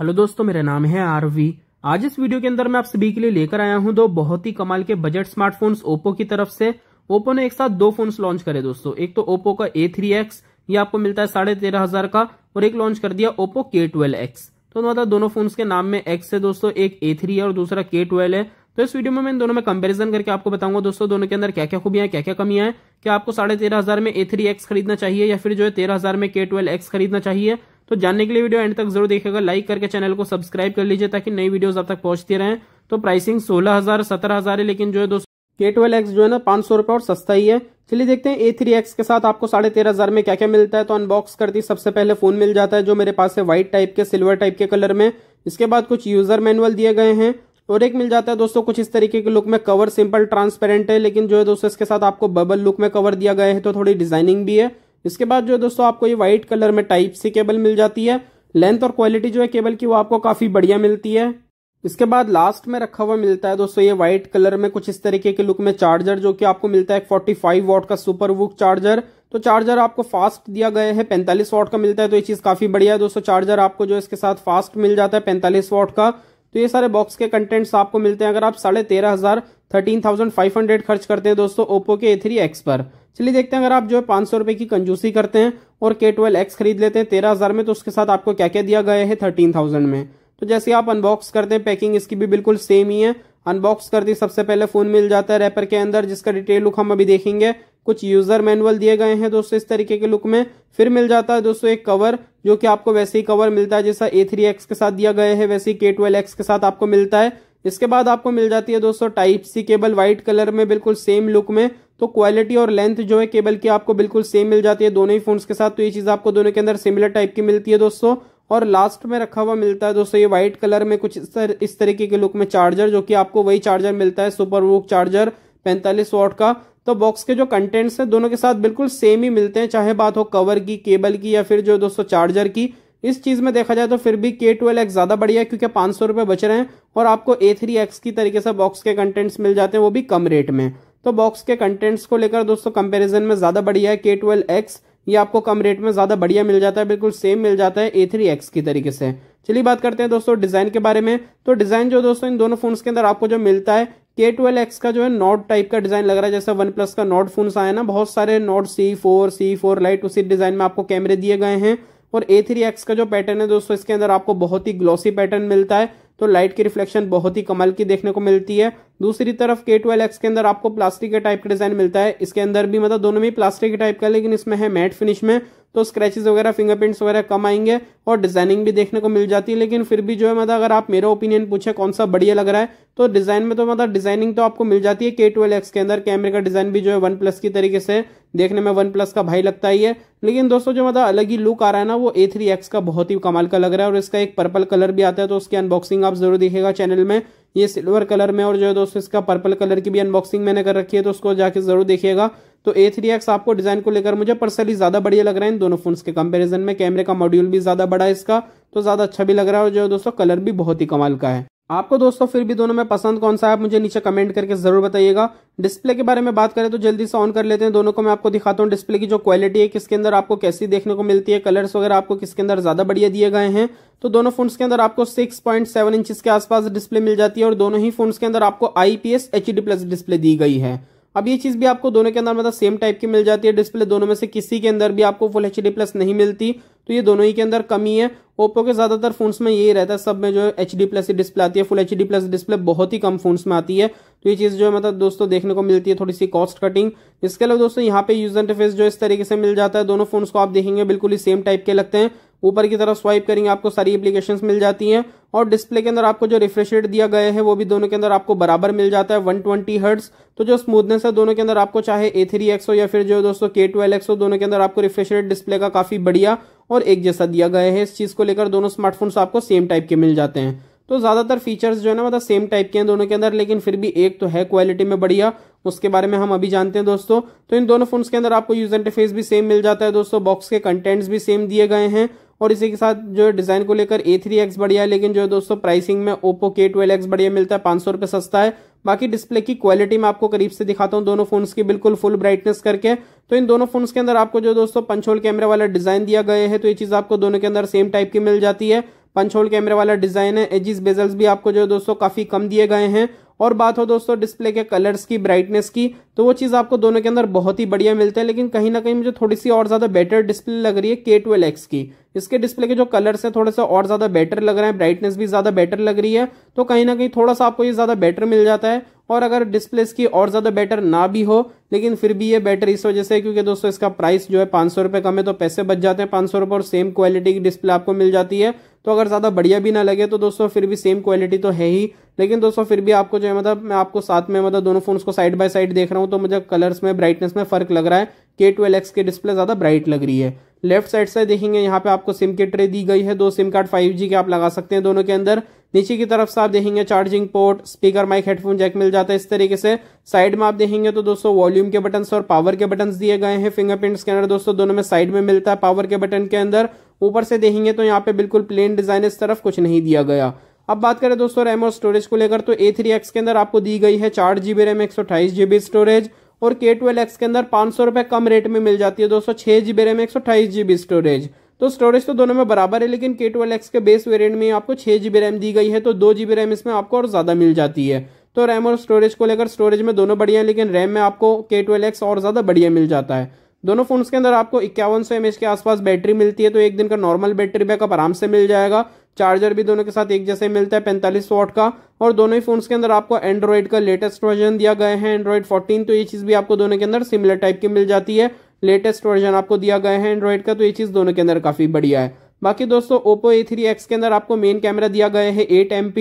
hello दोस्तों मेरा नाम है आरवी आज इस वीडियो के अंदर मैं आप सभी के लिए लेकर आया हूं दो बहुत ही कमाल के बजट स्मार्टफोन्स ओप्पो की तरफ से ओप्पो ने एक साथ दो फोन्स लॉन्च करे दोस्तों एक तो ओप्पो का ए थ्री एक्स ये आपको मिलता है साढ़े तेरह हजार का और एक लॉन्च कर दिया ओप्पो के ट्वेल्व एक्स तो मतलब दोनों फोन के नाम में एक्स है दोस्तों एक ए थ्री है और दूसरा के ट्वेल्व है तो इस वीडियो में मैं इन दोनों में कंपेरिजन करके आपको बताऊंगा दोस्तों दोनों के अंदर क्या क्या खूबियां क्या क्या कमियां हैं क्या आपको साढ़े तेरह हजार में ए थ्री एक्स खरीदना चाहिए या फिर जो है तेरह हजार में के ट्वेल्व एक्स खरीदना चाहिए तो जानने के लिए वीडियो एंड तक जरूर देखेगा लाइक करके चैनल को सब्सक्राइब कर लीजिए ताकि नई वीडियो आप तक पहुंचती रहें तो प्राइसिंग सोलह हजार सत्रह हजार है लेकिन जो है दोस्तों के ट्वेल्व एक्स जो है ना पांच सौ रुपए और सस्ता ही है चलिए देखते हैं ए थ्री एक्स के साथ आपको साढ़े तेरह हजार में क्या क्या मिलता है तो अनबॉक्स करती सबसे पहले फोन मिल जाता है जो मेरे पास है व्हाइट टाइप के सिल्वर टाइप के कलर में इसके बाद कुछ यूजर मैनुअल दिए गए हैं और एक मिल जाता है दोस्तों कुछ इस तरीके के लुक में कवर सिंपल ट्रांसपेरेंट है लेकिन जो है दोस्तों इसके साथ आपको बबल लुक में कवर दिया गया है तो थोड़ी डिजाइनिंग भी है इसके बाद जो है दोस्तों आपको ये व्हाइट कलर में टाइप सी केबल मिल जाती है लेंथ और क्वालिटी जो है केबल की वो आपको काफी बढ़िया मिलती है इसके बाद लास्ट में रखा हुआ मिलता है दोस्तों ये व्हाइट कलर में कुछ इस तरीके के लुक में चार्जर जो कि आपको मिलता है फाइव वॉट का सुपर वुक चार्जर तो चार्जर आपको फास्ट दिया गया है पैंतालीस वॉट का मिलता है तो ये चीज काफी बढ़िया है दोस्तों चार्जर आपको जो इसके साथ फास्ट मिल जाता है पैंतालीस वॉट का तो ये सारे बॉक्स के कंटेंट्स आपको मिलते हैं अगर आप साढ़े तेरह हजार थर्टीन थाउजेंड फाइव हंड्रेड खर्च करते हैं दोस्तों ओप्पो के ए थ्री एक्स पर चलिए देखते हैं अगर आप जो है पांच सौ की कंजूसी करते हैं और के ट्वेल्व एक्स खरीद लेते हैं तेरह हज़ार में तो उसके साथ आपको क्या क्या दिया गया है थर्टीन थाउजेंड में तो जैसे आप अनबॉक्स करते हैं पैकिंग इसकी भी बिल्कुल सेम ही है अनबॉक्स कर दी सबसे पहले फ़ोन मिल जाता है रैपर के अंदर जिसका डिटेल लुक हम अभी देखेंगे कुछ यूज़र मैनुअल दिए गए हैं दोस्तों इस तरीके के लुक में फिर मिल जाता है दोस्तों एक कवर जो कि आपको वैसे ही कवर मिलता है जैसा ए थ्री एक्स के साथ दिया गया है वैसे ही के ट्वेल्व एक्स के साथ आपको मिलता है इसके बाद आपको मिल जाती है दोस्तों type C cable white colour में बिल्कुल सेम लुक में तो क्वालिटी और लेंथ जो है केबल की आपको बिल्कुल सेम मिल जाती है दोनों ही फोन्स के साथ तो ये चीज़ आपको दोनों के अंदर सिमिलर टाइप की मिलती है दोस्तों और लास्ट में रखा हुआ मिलता है दोस्तों ये व्हाइट कलर में कुछ इस, तर, इस तरीके के लुक में चार्जर जो कि आपको वही चार्जर मिलता है सुपर वोक चार्जर पैंतालीस वॉट का तो बॉक्स के जो कंटेंट्स हैं दोनों के साथ बिल्कुल सेम ही मिलते हैं चाहे बात हो कवर की केबल की या फिर जो दोस्तों चार्जर की इस चीज़ में देखा जाए तो फिर भी के ट्वेल्व ज़्यादा बढ़िया है क्योंकि पांच सौ रुपये बच रहे हैं और आपको ए थ्री एक्स की तरीके से बॉक्स के कंटेंट्स मिल जाते हैं वो भी कम रेट में तो बॉक्स के कंटेंट्स को लेकर दोस्तों कंपैरिजन में ज़्यादा बढ़िया है के ट्वेल्व एक्स ये आपको कम रेट में ज़्यादा बढ़िया मिल जाता है बिल्कुल सेम मिल जाता है ए थ्री एक्स की तरीके से चलिए बात करते हैं दोस्तों डिज़ाइन के बारे में तो डिज़ाइन जो दोस्तों इन दोनों फोन्स के अंदर आपको जो मिलता है के ट्वेल्व एक्स का जो है नॉट टाइप का डिज़ाइन लग रहा है जैसे वन प्लस का नॉट फोन आया ना बहुत सारे Nord C four C four lite उसी डिज़ाइन में आपको कैमरे दिए गए हैं और ए थ्री एक्स का जो पैटर्न है दोस्तों इसके अंदर आपको बहुत ही ग्लॉसी पैटर्न मिलता है तो लाइट की रिफ्लेक्शन बहुत ही कमल की देखने को मिलती है दूसरी तरफ के ट्वेल्व एक्स के अंदर आपको प्लास्टिक के टाइप का डिजाइन मिलता है इसके अंदर भी मतलब दोनों में प्लास्टिक के टाइप का लेकिन इसमें है मैट फिनिश में तो स्क्रैचेस वगैरह फिंगरप्रिंट्स वगैरह कम आएंगे और डिजाइनिंग भी देखने को मिल जाती है लेकिन फिर भी जो है मतलब अगर आप मेरा ओपिनियन पूछे कौन सा बढ़िया लग रहा है तो डिजाइन में तो मतलब डिजाइनिंग तो आपको मिल जाती है के ट्वेल्व एक्स के अंदर कैमरे का डिजाइन भी जो है वन प्लस की तरीके से देखने में वन प्लस का भाई लगता ही है लेकिन दोस्तों जो मतलब अलग ही लुक आ रहा है ना वो ए थ्री एक्स का बहुत ही कमाल का लग रहा है और इसका एक पर्पल कलर भी आता है तो उसकी अनबॉक्सिंग आप जरूर देखेगा चैनल में ये सिल्वर कलर में और जो है दोस्तों इसका पर्पल कलर की भी अनबॉक्सिंग मैंने कर रखी है तो उसको जाके जरूर देखिएगा तो ए थ्री एक्स आपको डिज़ाइन को लेकर मुझे पर्सनली ज़्यादा बढ़िया लग रहा है इन दोनों फोन्स के कंपैरिजन में कैमरे का मॉड्यूल भी ज़्यादा बड़ा है इसका तो ज़्यादा अच्छा भी लग रहा है और जो है दोस्तों कलर भी बहुत ही कमाल का है आपको दोस्तों फिर भी दोनों में पसंद कौन सा है आप मुझे नीचे कमेंट करके जरूर बताइएगा डिस्प्ले के बारे में बात करें तो जल्दी से ऑन कर लेते हैं दोनों को मैं आपको दिखाता हूँ डिस्प्ले की जो क्वालिटी है किसके अंदर आपको कैसी देखने को मिलती है कलर्स वगैरह आपको किसके अंदर ज्यादा बढ़िया दिए गए हैं तो दोनों फोन के अंदर आपको सिक्स पॉइंट के आसपास डिस्प्ले मिल जाती है और दोनों ही फोन के अंदर आपको आईपीएस एच प्लस डिस्प्ले दी गई है अब ये चीज़ भी आपको दोनों के अंदर मतलब सेम टाइप की मिल जाती है डिस्प्ले दोनों में से किसी के अंदर भी आपको फुल एच प्लस नहीं मिलती तो ये दोनों ही के अंदर कमी है ओप्पो के ज़्यादातर फोन्स में यही रहता है सब में जो एच डी प्लस ही डिस्प्ले आती है full H D plus display बहुत ही कम फोन्स में आती है तो ये चीज़ जो है मतलब दोस्तों देखने को मिलती है थोड़ी सी कॉस्ट कटिंग इसके अलावा दोस्तों यहाँ पे एंड इंटरफेस जो इस तरीके से मिल जाता है दोनों फोन्स को आप देखेंगे बिल्कुल ही सेम टाइप के लगते हैं ऊपर की तरफ स्वाइप करेंगे आपको सारी एप्लीकेशन मिल जाती हैं और डिस्प्ले के अंदर आपको जो रिफ्रेश रेट दिया गया है वो भी दोनों के अंदर आपको बराबर मिल जाता है 120 ट्वेंटी तो जो स्मूथनेस है दोनों के अंदर आपको चाहे ए थ्री एक्स हो या फिर जो दोस्तों के ट्वेल्व एक्स हो दोनों के अंदर आपको रिफ्रेश रेट डिस्प्ले का काफी बढ़िया और एक जैसा दिया गया है इस चीज को लेकर दोनों स्मार्टफोन आपको सेम टाइप के मिल जाते हैं तो ज़्यादातर फीचर्स जो है ना मतलब सेम टाइप के हैं दोनों के अंदर लेकिन फिर भी एक तो है क्वालिटी में बढ़िया उसके बारे में हम अभी जानते हैं दोस्तों तो इन दोनों फोन्स के अंदर आपको यूज इंटरफेस भी सेम मिल जाता है दोस्तों बॉक्स के कंटेंट्स भी सेम दिए गए हैं और इसी के साथ जो डिज़ाइन को लेकर ए थ्री एक्स बढ़िया है लेकिन जो है दोस्तों प्राइसिंग में ओप्पो के ट्वेल्व एक्स बढ़िया मिलता है पांच सौ रुपए सस्ता है बाकी डिस्प्ले की क्वालिटी मैं आपको करीब से दिखाता हूँ दोनों फोन्स की बिल्कुल फुल ब्राइटनेस करके तो इन दोनों फोन्स के अंदर आपको जो दोस्तों पंचोल कैमरे कैमरा वाला डिज़ाइन दिया गया है तो ये चीज़ आपको दोनों के अंदर सेम टाइप की मिल जाती है पंचोल कैमरे वाला डिज़ाइन है एजिस बेजल्स भी आपको जो दोस्तों काफ़ी कम दिए गए हैं और बात हो दोस्तों डिस्प्ले के कलर्स की ब्राइटनेस की तो वो चीज़ आपको दोनों के अंदर बहुत ही बढ़िया मिलते हैं लेकिन कहीं ना कहीं मुझे थोड़ी सी और ज़्यादा बेटर डिस्प्ले लग रही है के ट्वेल्व एक्स की इसके डिस्प्ले के जो कलर्स हैं थोड़े से और ज़्यादा बेटर लग रहे हैं ब्राइटनेस भी ज़्यादा बेटर लग रही है तो कहीं ना कहीं थोड़ा सा आपको ये ज़्यादा बेटर मिल जाता है और अगर डिस्प्ले की और ज़्यादा बेटर ना भी हो लेकिन फिर भी ये बेटर इस वजह से क्योंकि दोस्तों इसका प्राइस जो है पाँच सौ रुपये कम है तो पैसे बच जाते हैं पाँच सौ रुपये और सेम क्वालिटी की डिस्प्ले आपको मिल जाती है तो अगर ज़्यादा बढ़िया भी ना लगे तो दोस्तों फिर भी सेम क्वालिटी तो है ही लेकिन दोस्तों फिर भी आपको जो है मतलब मैं आपको साथ में मतलब दोनों फोन को साइड बाय साइड देख रहा हूँ तो मुझे कलर्स में ब्राइटनेस में फ़र्क लग रहा है के ट्वेल्व एक्स की डिस्प्ले ज़्यादा ब्राइट लग रही है लेफ्ट साइड से देखेंगे यहाँ पे आपको सिम की ट्रे दी गई है दो सिम कार्ड 5G के आप लगा सकते हैं दोनों के अंदर नीचे की तरफ से आप देखेंगे charging port speaker mic headphone jack मिल जाता है इस तरीके से साइड में आप देखेंगे तो दोस्तों वॉल्यूम के बटन्स और पावर के बटन्स दिए गए हैं फिंगरप्रिंट स्कैनर दोस्तों दोनों में साइड में मिलता है पावर के बटन के अंदर ऊपर से देखेंगे तो यहाँ पे बिल्कुल प्लेन डिजाइन इस तरफ कुछ नहीं दिया गया अब बात करें दोस्तों रैम और स्टोरेज को लेकर तो ए थ्री एक्स के अंदर आपको दी गई है चार जीबी रैम एक सौ जीबी स्टोरेज और के ट्वेल्व एक्स के अंदर पांच सौ कम रेट में मिल जाती है दोस्तों छह जीबी रैम एक सौ जीबी स्टोरेज तो स्टोरेज तो दोनों में बराबर है लेकिन के ट्वेल्व एक्स के बेस वेरिएंट में आपको छह जीबी रैम दी गई है तो दो जीबी रैम इसमें आपको और ज़्यादा मिल जाती है तो रैम और स्टोरेज को लेकर स्टोरेज में दोनों बढ़िया है लेकिन रैम में आपको के ट्वेल्व एक्स और ज़्यादा बढ़िया मिल जाता है दोनों फोन के अंदर आपको इक्यावन सौ एम के आसपास बैटरी मिलती है तो एक दिन का नॉर्मल बैटरी बैकअप आराम से मिल जाएगा चार्जर भी दोनों के साथ एक जैसे मिलता है पैंतालीस वॉट का और दोनों ही फोन के अंदर आपको एंड्रॉइड का लेटेस्ट वर्जन दिया गया है एंड्रॉयड फोर्टीन तो ये चीज़ भी आपको दोनों के अंदर सिमिलर टाइप की मिल जाती है लेटेस्ट वर्जन आपको दिया गया है एंड्रॉयड का तो ये चीज़ दोनों के अंदर काफ़ी बढ़िया है बाकी दोस्तों ओप्पो ए थ्री एक्स के अंदर आपको मेन कैमरा दिया गया है एट एम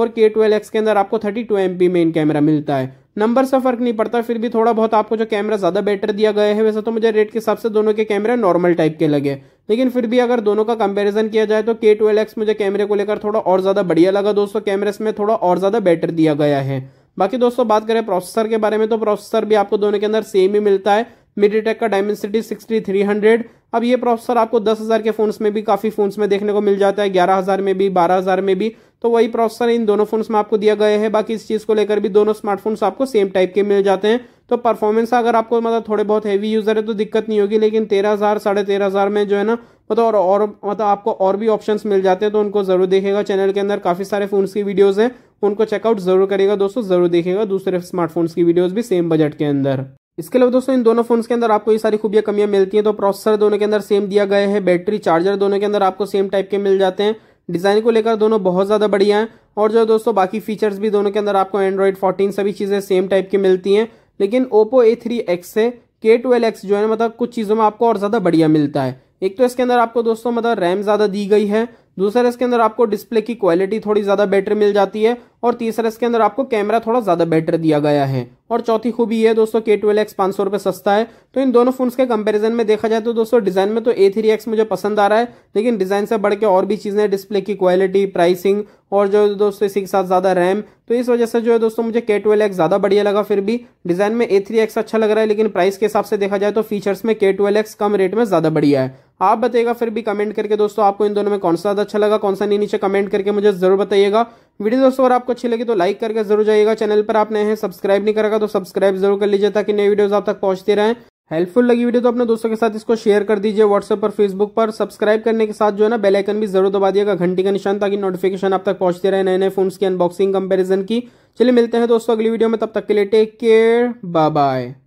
और के ट्वेल्व एक्स के अंदर आपको thirty two M P main camera मिलता है नंबर से फर्क नहीं पड़ता फिर भी थोड़ा बहुत आपको जो कैमरा ज़्यादा बेटर दिया गया है वैसे तो मुझे रेट के हिसाब से दोनों के कैमरे नॉर्मल टाइप के लगे लेकिन फिर भी अगर दोनों का कंपैरिजन किया जाए तो के ट्वेल्व एक्स मुझे कैमरे को लेकर थोड़ा और ज़्यादा बढ़िया लगा दोस्तों कैमरे में थोड़ा और ज़्यादा बेटर दिया गया है बाकी दोस्तों बात करें प्रोसेसर के बारे में तो प्रोसेसर भी आपको दोनों के अंदर सेम ही मिलता है मीडियाटेक का डायमेंसिटी सिक्सटी थ्री हंड्रेड अब ये प्रोसेसर आपको दस हज़ार के फोन्स में भी काफ़ी फोन्स में देखने को मिल जाता है ग्यारह हज़ार में भी बारह हज़ार में भी तो वही प्रोसेसर इन दोनों फोन्स में आपको दिया गया है बाकी इस चीज़ को लेकर भी दोनों स्मार्टफोन्स आपको सेम टाइप के मिल जाते हैं तो परफॉर्मेंस अगर आपको मतलब थोड़े बहुत हैवी यूज़र है तो दिक्कत नहीं होगी लेकिन तेरह हज़ार साढ़े तेरह हज़ार में जो है ना मतलब और और मतलब आपको और भी ऑप्शंस मिल जाते हैं तो उनको ज़रूर देखेगा चैनल के अंदर काफ़ी सारे फ़ोन्स की वीडियोज़ हैं उनको चेकआउट ज़रूर करेगा दोस्तों ज़रूर देखेगा दूसरे स्मार्टफोन्स की वीडियोज़ भी सेम बजट के अंदर इसके अलावा दोस्तों इन दोनों फोन्स के अंदर आपको ये सारी खूबियाँ कमियाँ मिलती हैं तो प्रोसेसर दोनों के अंदर सेम दिया गया है बैटरी चार्जर दोनों के अंदर आपको सेम टाइप के मिल जाते हैं डिज़ाइन को लेकर दोनों बहुत ज़्यादा बढ़िया हैं और जो दोस्तों बाकी फीचर्स भी दोनों के अंदर आपको एंड्रॉइड फोर्टीन सभी चीज़ें सेम टाइप की मिलती हैं लेकिन ओप्पो ए थ्री एक्स से के ट्वेल्व एक्स जो है मतलब कुछ चीज़ों में आपको और ज़्यादा बढ़िया मिलता है एक तो इसके अंदर आपको दोस्तों मतलब रैम ज़्यादा दी गई है दूसरा इसके अंदर आपको डिस्प्ले की क्वालिटी थोड़ी ज़्यादा बेटर मिल जाती है और तीसरा इसके अंदर आपको कैमरा थोड़ा ज़्यादा बेटर दिया गया है और चौथी खूबी है दोस्तों के ट्वेल्व एक्स पांच सौ रुपए सस्ता है तो इन दोनों फोन्स के कंपैरिजन में देखा जाए तो दोस्तों डिज़ाइन में तो ए थ्री एक्स मुझे पसंद आ रहा है लेकिन डिज़ाइन से बढ़ के और भी चीज़ें डिस्प्ले की क्वालिटी प्राइसिंग और जो दोस्तों इसी के साथ ज़्यादा रैम तो इस वजह से जो है दोस्तों मुझे के ट्वेल्व एक्स ज़्यादा बढ़िया लगा फिर भी डिज़ाइन में ए थ्री एक्स अच्छा लग रहा है लेकिन प्राइस के हिसाब से देखा जाए तो फीचर्स में के ट्वेल्व एक्स कम रेट में ज़्यादा बढ़िया है आप बताइएगा फिर भी कमेंट करके दोस्तों आपको इन दोनों में कौन सा ज़्यादा अच्छा लगा कौन सा नहीं नीचे कमेंट करके मुझे जरूर बताइएगा वीडियो दोस्तों अगर आपको अच्छी लगी तो लाइक करके जरूर जाइएगा चैनल पर आपने हैं सब्सक्राइब नहीं करेगा तो सब्सक्राइब जरूर कर लीजिए ताकि नई वीडियोज आप तक पहुंचते रहे हेल्पफुल लगी वीडियो तो अपने दोस्तों के साथ इसको शेयर कर दीजिए व्हाट्सएप पर फेसबुक पर सब्सक्राइब करने के साथ जो है ना बेल आइकन भी जरूर दबा दिएगा घंटी का निशान ताकि नोटिफिकेशन आप तक पहुंचते रहे नए नए फोन की अनबॉक्सिंग कंपैरिजन की चलिए मिलते हैं दोस्तों अगली वीडियो में तब तक के लिए टेक केयर बाय बाय